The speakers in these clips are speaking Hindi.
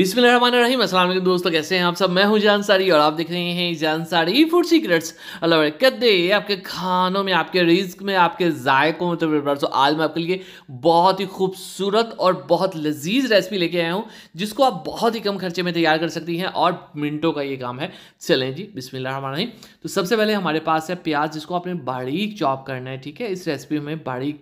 बिस्मिल्लाम असल दोस्तों कैसे हैं आप सब मैं हूं जान सारी और आप देख रहे हैं जान सारी फूड सीक्रेट्स अलवरकदे आपके खानों में आपके रिस्क में आपके जायकों में तो सो आज मैं आपके लिए बहुत ही खूबसूरत और बहुत लजीज रेसिपी लेके आया हूं जिसको आप बहुत ही कम खर्चे में तैयार कर सकती हैं और मिनटों का ये काम है चलें जी बिस्मिल्लाम तो सबसे पहले हमारे पास है प्याज जिसको आपने बारीक चॉप करना है ठीक है इस रेसिपी में बारीक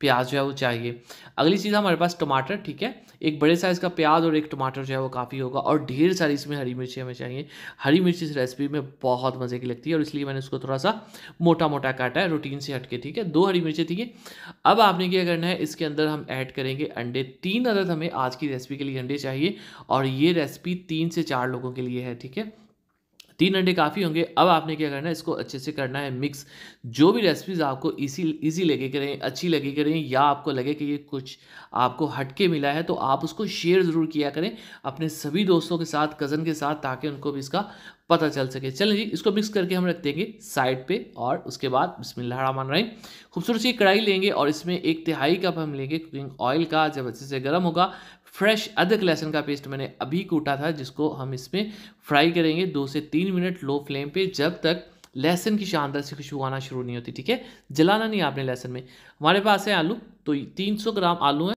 प्याज जो है वो चाहिए अगली चीज़ हमारे पास टमाटर ठीक है एक बड़े साइज़ का प्याज और एक टमाटर जो है है वो काफ़ी होगा और ढेर सारी इसमें हरी मिर्ची हमें चाहिए हरी मिर्ची इस रेसिपी में बहुत मज़े की लगती है और इसलिए मैंने उसको थोड़ा सा मोटा मोटा काटा है रूटीन से हटके ठीक है दो हरी मिर्ची थी अब आपने क्या करना है इसके अंदर हम ऐड करेंगे अंडे तीन अदद हमें आज की रेसिपी के लिए अंडे चाहिए और ये रेसिपी तीन से चार लोगों के लिए है ठीक है तीन अंडे काफ़ी होंगे अब आपने क्या करना है इसको अच्छे से करना है मिक्स जो भी रेसिपीज़ आपको इसी इजी लगे करें अच्छी लगे करें या आपको लगे कि ये कुछ आपको हटके मिला है तो आप उसको शेयर ज़रूर किया करें अपने सभी दोस्तों के साथ कज़न के साथ ताकि उनको भी इसका पता चल सके चलें जी इसको मिक्स करके हम रख देंगे साइड पे और उसके बाद बिस्मिल्लाहमान रहीम खूबसूरत सी कढ़ाई लेंगे और इसमें एक तिहाई कप हम लेंगे कुकिंग ऑयल का जब अच्छे से गर्म होगा फ्रेश अदरक लहसुन का पेस्ट मैंने अभी कूटा था जिसको हम इसमें फ्राई करेंगे दो से तीन मिनट लो फ्लेम पे जब तक लहसुन की शानदार से खुशबू आना शुरू नहीं होती ठीक है जलाना नहीं आपने लहसुन में हमारे पास है आलू तो 300 ग्राम आलू है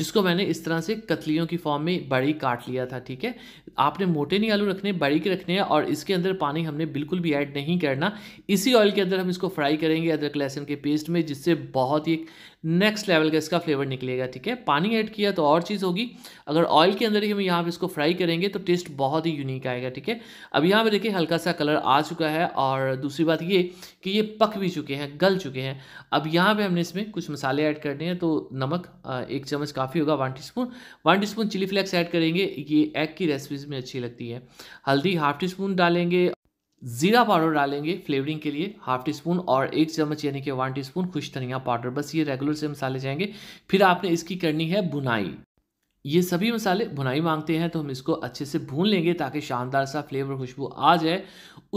जिसको मैंने इस तरह से कतलियों की फॉर्म में बड़ी काट लिया था ठीक है आपने मोटे नहीं आलू रखने बारीक रखने हैं और इसके अंदर पानी हमने बिल्कुल भी ऐड नहीं करना इसी ऑयल के अंदर हम इसको फ्राई करेंगे अदरक लहसुन के पेस्ट में जिससे बहुत ही नेक्स्ट लेवल का इसका फ्लेवर निकलेगा ठीक है पानी ऐड किया तो और चीज़ होगी अगर ऑयल के अंदर ही हम यहाँ पर इसको फ्राई करेंगे तो टेस्ट बहुत ही यूनिक आएगा ठीक है अब यहाँ पर देखिए हल्का सा कलर आ चुका है और दूसरी बात ये कि ये पक भी चुके हैं गल चुके हैं अब यहाँ पर हमने इसमें कुछ मसाले ऐड करने हैं तो नमक एक चम्मच काफ़ी होगा one teaspoon one teaspoon chilli flakes add करेंगे ये एग की रेसिपीज में अच्छी लगती है हल्दी हाफ टी स्पून डालेंगे ज़ीरा पाउडर डालेंगे फ्लेवरिंग के लिए हाफ टी स्पून और एक चम्मच यानी कि वन टी स्पून खुश धनिया पाउडर बस ये रेगुलर से मसाले जाएंगे फिर आपने इसकी करनी है बुनाई ये सभी मसाले बुनाई मांगते हैं तो हम इसको अच्छे से भून लेंगे ताकि शानदार सा फ्लेवर खुशबू आ जाए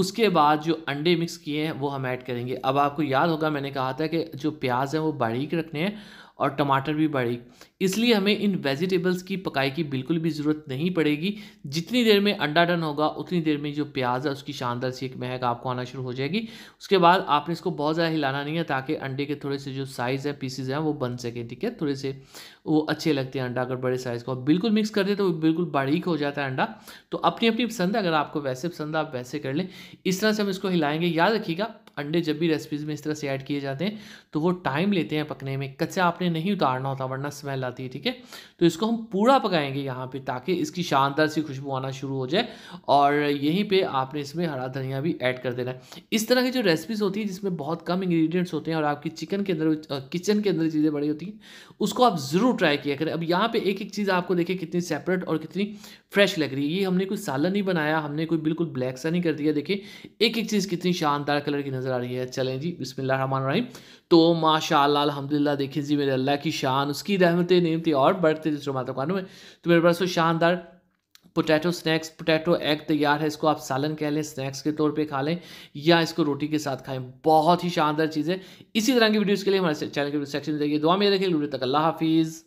उसके बाद जो अंडे मिक्स किए हैं वो हम ऐड करेंगे अब आपको याद होगा मैंने कहा था कि जो प्याज है वो बारीक रखने हैं और टमाटर भी बढ़ेगी इसलिए हमें इन वेजिटेबल्स की पकाई की बिल्कुल भी ज़रूरत नहीं पड़ेगी जितनी देर में अंडा डन होगा उतनी देर में जो प्याज है उसकी शानदार सी एक महक आपको आना शुरू हो जाएगी उसके बाद आपने इसको बहुत ज़्यादा हिलाना नहीं है ताकि अंडे के थोड़े से जो साइज़ है पीसीज हैं वो बन सकें ठीक है थोड़े से वो अच्छे लगते हैं अंडा अगर बड़े साइज़ का बिल्कुल मिक्स कर दे तो बिल्कुल बारीक हो जाता है अंडा तो अपनी अपनी पसंद है अगर आपको वैसे पसंद है आप वैसे कर लें इस तरह से हम इसको हिलाएंगे याद रखिएगा अंडे जब भी रेसिपीज़ में इस तरह से ऐड किए जाते हैं तो वो टाइम लेते हैं पकने में कच्चा आपने नहीं उतारना होता वरना स्मेल आती है ठीक है तो इसको हम पूरा पकाएंगे यहाँ पे ताकि इसकी शानदार सी खुशबू आना शुरू हो जाए और यहीं पे आपने इसमें हरा धनिया भी ऐड कर देना है इस तरह की जो रेसिपीज़ होती है जिसमें बहुत कम इंग्रीडियंट्स होते हैं और आपकी चिकन के अंदर किचन के अंदर चीज़ें बड़ी होती हैं उसको आप ज़रूर ट्राई किया करें अब यहाँ पर एक एक चीज़ आपको देखें कितनी सेपरेट और कितनी फ्रेश लग रही है ये हमने कोई सालन नहीं बनाया हमने कोई बिल्कुल ब्लैक सा नहीं कर दिया देखिए एक एक चीज़ कितनी शानदार कलर की नज़र आ रही है चलें जी बिस्मिल्लाह रहमान रहीम तो माशाल्लाह अल्हम्दुलिल्लाह देखिए जी मेरे मेरे अल्लाह की शान उसकी रहमतें नियमतें और बढ़ते जिस माता खानों में तो मेरे पास वो शानदार पोटैटो स्नैक्स पोटैटो एग तैयार है इसको आप सालन कह लें स्नैक्स के तौर पे खा लें या इसको रोटी के साथ खाएं बहुत ही शानदार चीज़ है इसी तरह की वीडियोज़ के लिए हमारे चैनल के सेक्शन में जाइए दुआ में रखें लूटे तक अल्लाह हाफिज़